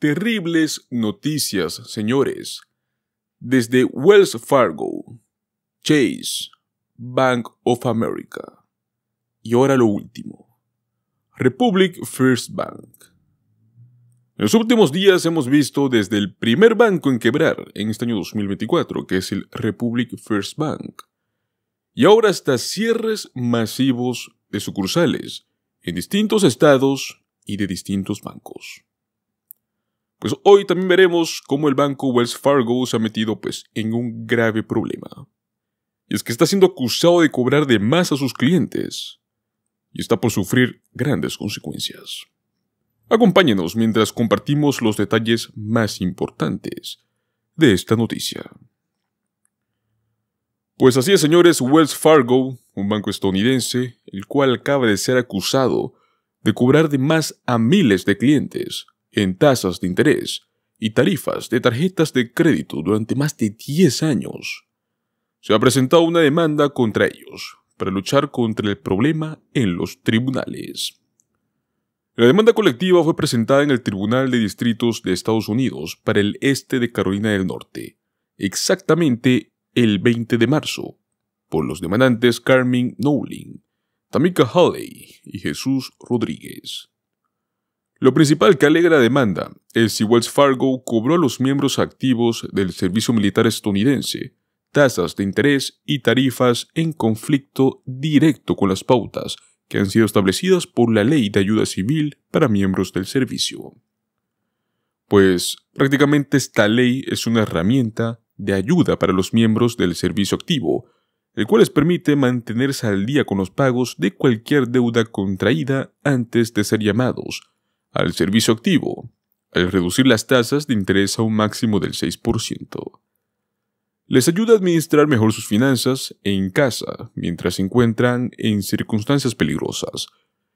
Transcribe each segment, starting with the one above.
Terribles noticias, señores. Desde Wells Fargo, Chase, Bank of America. Y ahora lo último. Republic First Bank. En los últimos días hemos visto desde el primer banco en quebrar en este año 2024, que es el Republic First Bank, y ahora hasta cierres masivos de sucursales en distintos estados y de distintos bancos. Pues hoy también veremos cómo el banco Wells Fargo se ha metido pues en un grave problema. Y es que está siendo acusado de cobrar de más a sus clientes. Y está por sufrir grandes consecuencias. Acompáñenos mientras compartimos los detalles más importantes de esta noticia. Pues así es, señores, Wells Fargo, un banco estadounidense, el cual acaba de ser acusado de cobrar de más a miles de clientes en tasas de interés y tarifas de tarjetas de crédito durante más de 10 años. Se ha presentado una demanda contra ellos para luchar contra el problema en los tribunales. La demanda colectiva fue presentada en el Tribunal de Distritos de Estados Unidos para el este de Carolina del Norte, exactamente el 20 de marzo, por los demandantes Carmen Nowling, Tamika Halley y Jesús Rodríguez. Lo principal que alegra la demanda es si Wells Fargo cobró a los miembros activos del servicio militar estadounidense tasas de interés y tarifas en conflicto directo con las pautas que han sido establecidas por la Ley de Ayuda Civil para miembros del servicio. Pues prácticamente esta ley es una herramienta de ayuda para los miembros del servicio activo, el cual les permite mantenerse al día con los pagos de cualquier deuda contraída antes de ser llamados al servicio activo, al reducir las tasas de interés a un máximo del 6%. Les ayuda a administrar mejor sus finanzas en casa mientras se encuentran en circunstancias peligrosas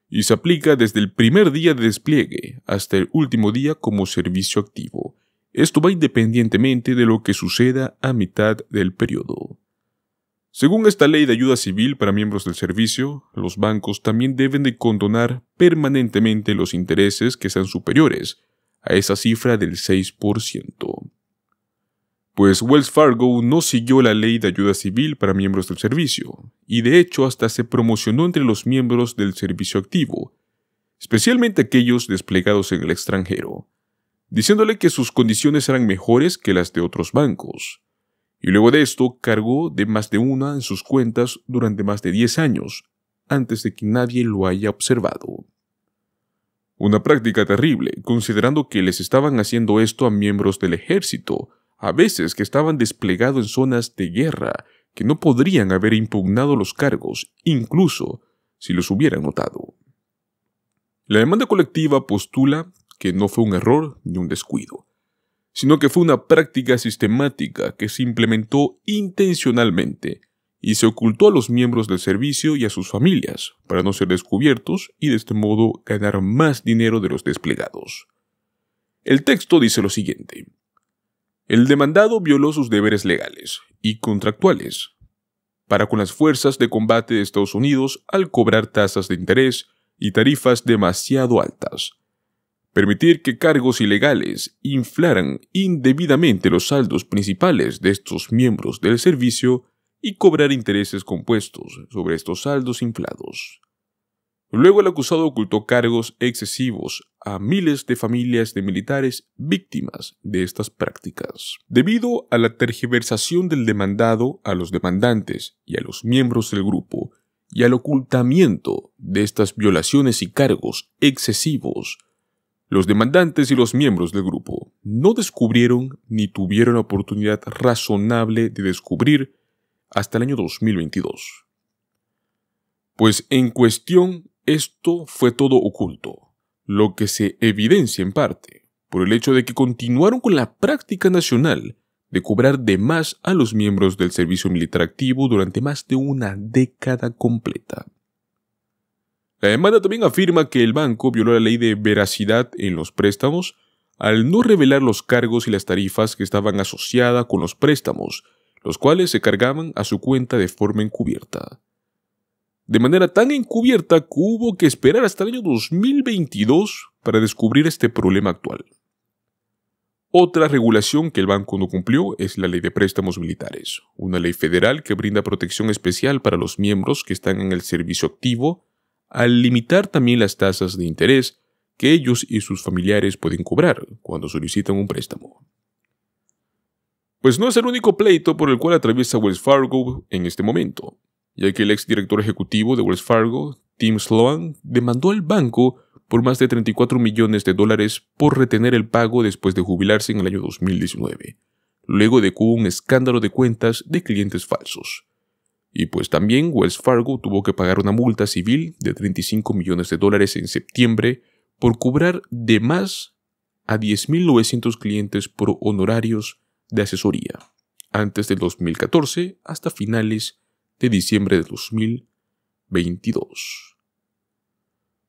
y se aplica desde el primer día de despliegue hasta el último día como servicio activo. Esto va independientemente de lo que suceda a mitad del periodo. Según esta ley de ayuda civil para miembros del servicio, los bancos también deben de condonar permanentemente los intereses que sean superiores a esa cifra del 6%. Pues Wells Fargo no siguió la ley de ayuda civil para miembros del servicio, y de hecho hasta se promocionó entre los miembros del servicio activo, especialmente aquellos desplegados en el extranjero, diciéndole que sus condiciones eran mejores que las de otros bancos y luego de esto cargó de más de una en sus cuentas durante más de 10 años, antes de que nadie lo haya observado. Una práctica terrible, considerando que les estaban haciendo esto a miembros del ejército, a veces que estaban desplegados en zonas de guerra que no podrían haber impugnado los cargos, incluso si los hubieran notado. La demanda colectiva postula que no fue un error ni un descuido, sino que fue una práctica sistemática que se implementó intencionalmente y se ocultó a los miembros del servicio y a sus familias para no ser descubiertos y de este modo ganar más dinero de los desplegados. El texto dice lo siguiente. El demandado violó sus deberes legales y contractuales para con las fuerzas de combate de Estados Unidos al cobrar tasas de interés y tarifas demasiado altas, Permitir que cargos ilegales inflaran indebidamente los saldos principales de estos miembros del servicio y cobrar intereses compuestos sobre estos saldos inflados. Luego el acusado ocultó cargos excesivos a miles de familias de militares víctimas de estas prácticas. Debido a la tergiversación del demandado a los demandantes y a los miembros del grupo y al ocultamiento de estas violaciones y cargos excesivos, los demandantes y los miembros del grupo no descubrieron ni tuvieron oportunidad razonable de descubrir hasta el año 2022. Pues en cuestión esto fue todo oculto, lo que se evidencia en parte por el hecho de que continuaron con la práctica nacional de cobrar de más a los miembros del servicio militar activo durante más de una década completa. La demanda también afirma que el banco violó la ley de veracidad en los préstamos al no revelar los cargos y las tarifas que estaban asociadas con los préstamos, los cuales se cargaban a su cuenta de forma encubierta. De manera tan encubierta que hubo que esperar hasta el año 2022 para descubrir este problema actual. Otra regulación que el banco no cumplió es la Ley de Préstamos Militares, una ley federal que brinda protección especial para los miembros que están en el servicio activo al limitar también las tasas de interés que ellos y sus familiares pueden cobrar cuando solicitan un préstamo. Pues no es el único pleito por el cual atraviesa Wells Fargo en este momento, ya que el exdirector ejecutivo de Wells Fargo, Tim Sloan, demandó al banco por más de 34 millones de dólares por retener el pago después de jubilarse en el año 2019, luego de que hubo un escándalo de cuentas de clientes falsos. Y pues también Wells Fargo tuvo que pagar una multa civil de 35 millones de dólares en septiembre por cobrar de más a 10.900 clientes por honorarios de asesoría, antes del 2014 hasta finales de diciembre de 2022.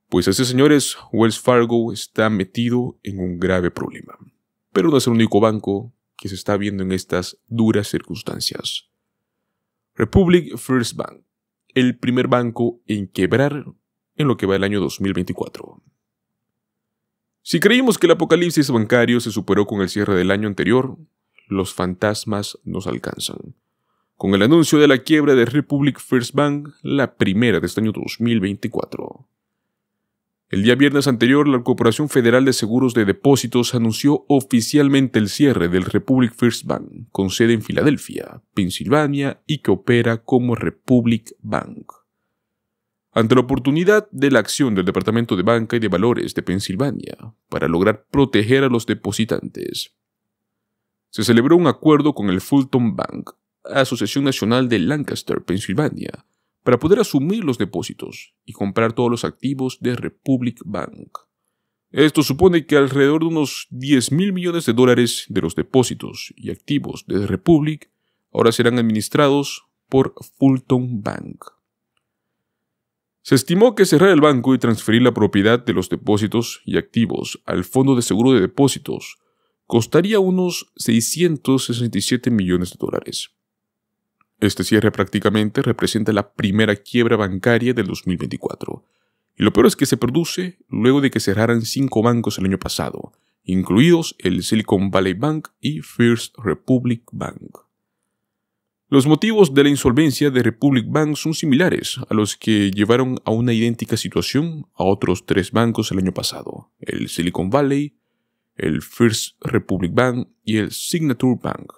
Pues así señores, Wells Fargo está metido en un grave problema. Pero no es el único banco que se está viendo en estas duras circunstancias. Republic First Bank, el primer banco en quebrar en lo que va el año 2024. Si creímos que el apocalipsis bancario se superó con el cierre del año anterior, los fantasmas nos alcanzan. Con el anuncio de la quiebra de Republic First Bank, la primera de este año 2024. El día viernes anterior, la Corporación Federal de Seguros de Depósitos anunció oficialmente el cierre del Republic First Bank, con sede en Filadelfia, Pensilvania, y que opera como Republic Bank. Ante la oportunidad de la acción del Departamento de Banca y de Valores de Pensilvania para lograr proteger a los depositantes, se celebró un acuerdo con el Fulton Bank, Asociación Nacional de Lancaster, Pensilvania, para poder asumir los depósitos y comprar todos los activos de Republic Bank. Esto supone que alrededor de unos 10 mil millones de dólares de los depósitos y activos de Republic ahora serán administrados por Fulton Bank. Se estimó que cerrar el banco y transferir la propiedad de los depósitos y activos al Fondo de Seguro de Depósitos costaría unos 667 millones de dólares. Este cierre prácticamente representa la primera quiebra bancaria del 2024. Y lo peor es que se produce luego de que cerraran cinco bancos el año pasado, incluidos el Silicon Valley Bank y First Republic Bank. Los motivos de la insolvencia de Republic Bank son similares a los que llevaron a una idéntica situación a otros tres bancos el año pasado, el Silicon Valley, el First Republic Bank y el Signature Bank.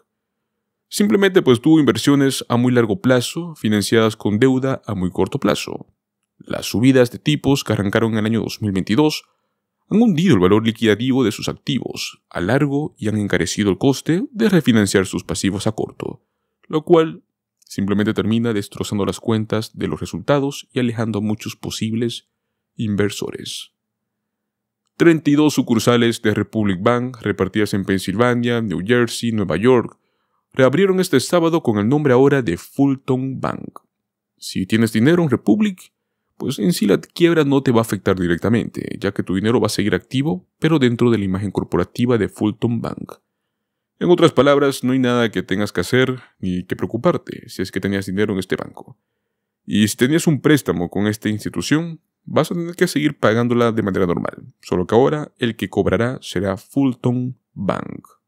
Simplemente pues tuvo inversiones a muy largo plazo, financiadas con deuda a muy corto plazo. Las subidas de tipos que arrancaron en el año 2022 han hundido el valor liquidativo de sus activos a largo y han encarecido el coste de refinanciar sus pasivos a corto, lo cual simplemente termina destrozando las cuentas de los resultados y alejando a muchos posibles inversores. 32 sucursales de Republic Bank repartidas en Pensilvania, New Jersey, Nueva York, reabrieron este sábado con el nombre ahora de Fulton Bank. Si tienes dinero en Republic, pues en sí la quiebra no te va a afectar directamente, ya que tu dinero va a seguir activo, pero dentro de la imagen corporativa de Fulton Bank. En otras palabras, no hay nada que tengas que hacer ni que preocuparte si es que tenías dinero en este banco. Y si tenías un préstamo con esta institución, vas a tener que seguir pagándola de manera normal, solo que ahora el que cobrará será Fulton Bank.